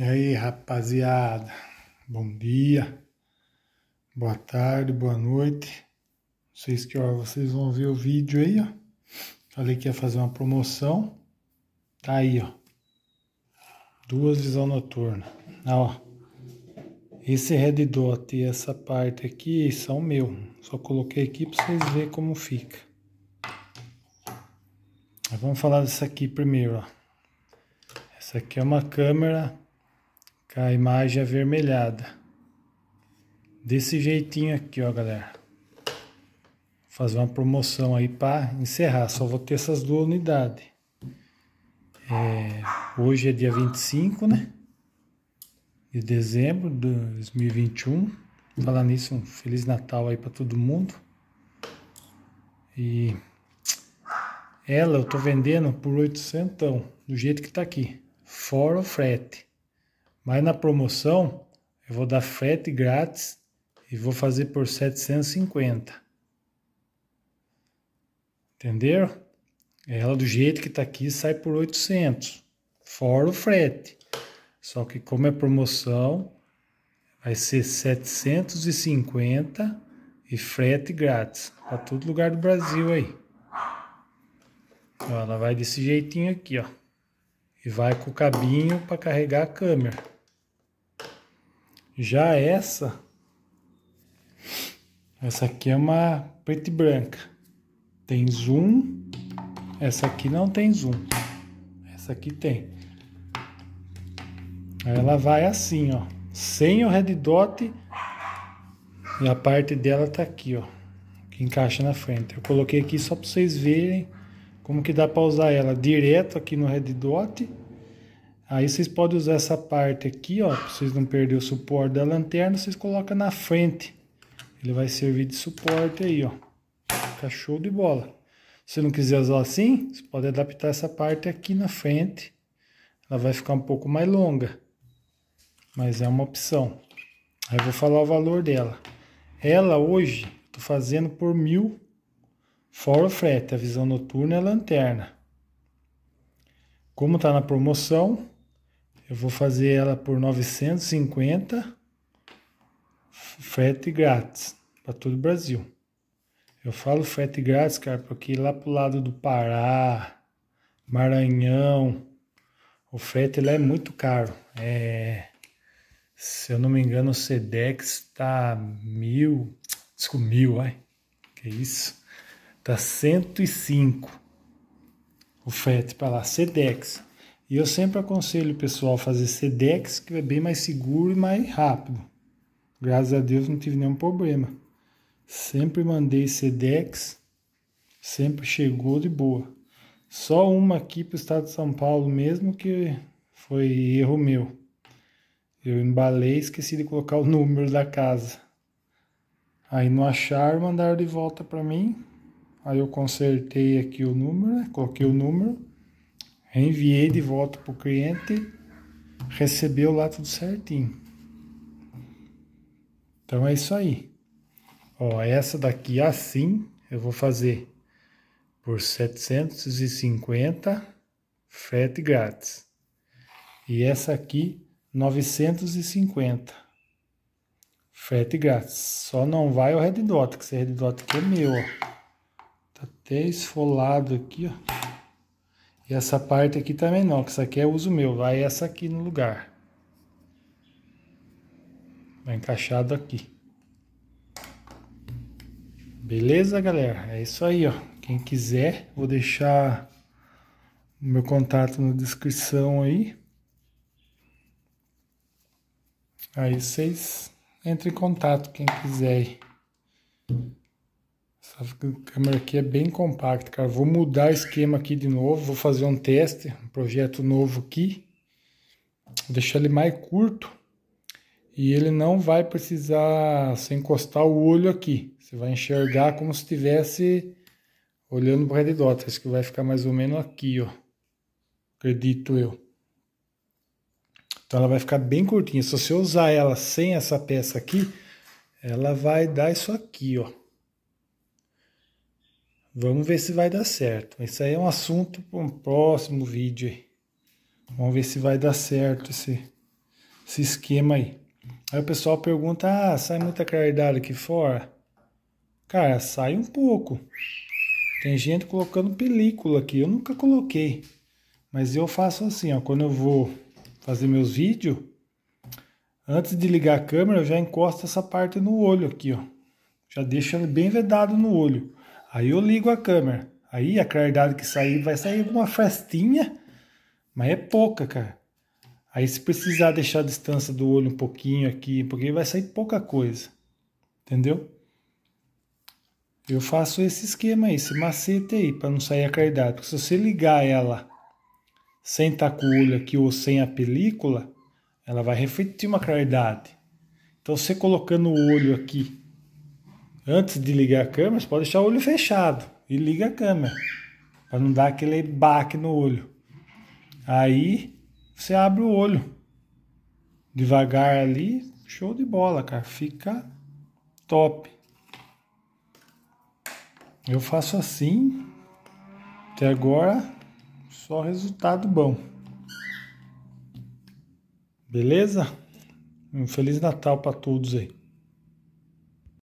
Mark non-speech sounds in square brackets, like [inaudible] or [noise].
E aí, rapaziada, bom dia, boa tarde, boa noite. Não sei se que hora vocês vão ver o vídeo aí, ó. Falei que ia fazer uma promoção. Tá aí, ó. Duas visão noturna. Ah, ó. Esse red dot e essa parte aqui são meu. Só coloquei aqui para vocês verem como fica. Mas vamos falar dessa aqui primeiro, ó. Essa aqui é uma câmera com a imagem avermelhada. Desse jeitinho aqui, ó, galera. Vou fazer uma promoção aí para encerrar. Só vou ter essas duas unidades. É, hoje é dia 25, né? De dezembro de 2021. Falar nisso, um Feliz Natal aí para todo mundo. E ela eu tô vendendo por 800, do jeito que tá aqui, fora o frete. Mas na promoção, eu vou dar frete grátis e vou fazer por 750. Entenderam? Ela do jeito que tá aqui sai por 800, fora o frete. Só que como é promoção, vai ser 750 e frete grátis para todo lugar do Brasil aí. ela vai desse jeitinho aqui, ó. E vai com o cabinho para carregar a câmera. Já essa, essa aqui é uma preta e branca. Tem zoom, essa aqui não tem zoom. Essa aqui tem. ela vai assim, ó, sem o red dot e a parte dela tá aqui, ó, que encaixa na frente. Eu coloquei aqui só para vocês verem como que dá para usar ela direto aqui no red dot Aí vocês podem usar essa parte aqui, ó, para vocês não perder o suporte da lanterna, vocês colocam na frente. Ele vai servir de suporte aí, ó. Fica show de bola. Se não quiser usar assim, você pode adaptar essa parte aqui na frente. Ela vai ficar um pouco mais longa. Mas é uma opção. Aí eu vou falar o valor dela. Ela hoje, estou fazendo por mil fora o frete, a visão noturna e é a lanterna. Como está na promoção, eu vou fazer ela por 950 frete grátis para todo o Brasil. Eu falo frete grátis, cara, porque lá pro lado do Pará, Maranhão, o frete lá é muito caro. É, se eu não me engano, o Sedex tá mil, desculpa, mil, ai, que isso? Tá 105 o frete para lá, Sedex. E eu sempre aconselho o pessoal a fazer SEDEX, que é bem mais seguro e mais rápido. Graças a Deus não tive nenhum problema. Sempre mandei SEDEX, sempre chegou de boa. Só uma aqui para o estado de São Paulo mesmo que foi erro meu. Eu embalei e esqueci de colocar o [laughs] número da casa. Aí não acharam, mandaram de volta para mim. Aí eu consertei aqui o número, né? coloquei o número Enviei de volta para o cliente, recebeu lá tudo certinho. Então é isso aí. Ó, essa daqui assim eu vou fazer por 750 frete grátis. E essa aqui 950 frete grátis. Só não vai o Red Dot, que esse Red Dot aqui é meu, ó. Tá até esfolado aqui, ó. E essa parte aqui também tá não, que isso aqui é uso meu. Vai essa aqui no lugar. Vai encaixado aqui. Beleza, galera? É isso aí, ó. Quem quiser, vou deixar meu contato na descrição aí. Aí vocês entrem em contato, quem quiser aí. Essa câmera aqui é bem compacta, cara. Vou mudar o esquema aqui de novo, vou fazer um teste, um projeto novo aqui. Vou deixar ele mais curto e ele não vai precisar se encostar o olho aqui. Você vai enxergar como se estivesse olhando para o redor. Acho que vai ficar mais ou menos aqui, ó. Acredito eu. Então ela vai ficar bem curtinha. Se você usar ela sem essa peça aqui, ela vai dar isso aqui, ó. Vamos ver se vai dar certo. Isso aí é um assunto para um próximo vídeo. Vamos ver se vai dar certo esse, esse esquema aí. Aí o pessoal pergunta, ah, sai muita claridade aqui fora? Cara, sai um pouco. Tem gente colocando película aqui, eu nunca coloquei. Mas eu faço assim, ó, quando eu vou fazer meus vídeos, antes de ligar a câmera, eu já encosto essa parte no olho aqui, ó. Já deixa bem vedado no olho. Aí eu ligo a câmera. Aí a claridade que sair vai sair alguma festinha, mas é pouca, cara. Aí se precisar deixar a distância do olho um pouquinho aqui, porque vai sair pouca coisa. Entendeu? Eu faço esse esquema aí, esse macete aí, para não sair a claridade. Porque se você ligar ela sem estar tá com o olho aqui ou sem a película, ela vai refletir uma claridade. Então você colocando o olho aqui Antes de ligar a câmera, você pode deixar o olho fechado e liga a câmera, para não dar aquele baque no olho. Aí você abre o olho devagar ali, show de bola, cara, fica top. Eu faço assim, até agora só resultado bom. Beleza? Um feliz Natal para todos aí.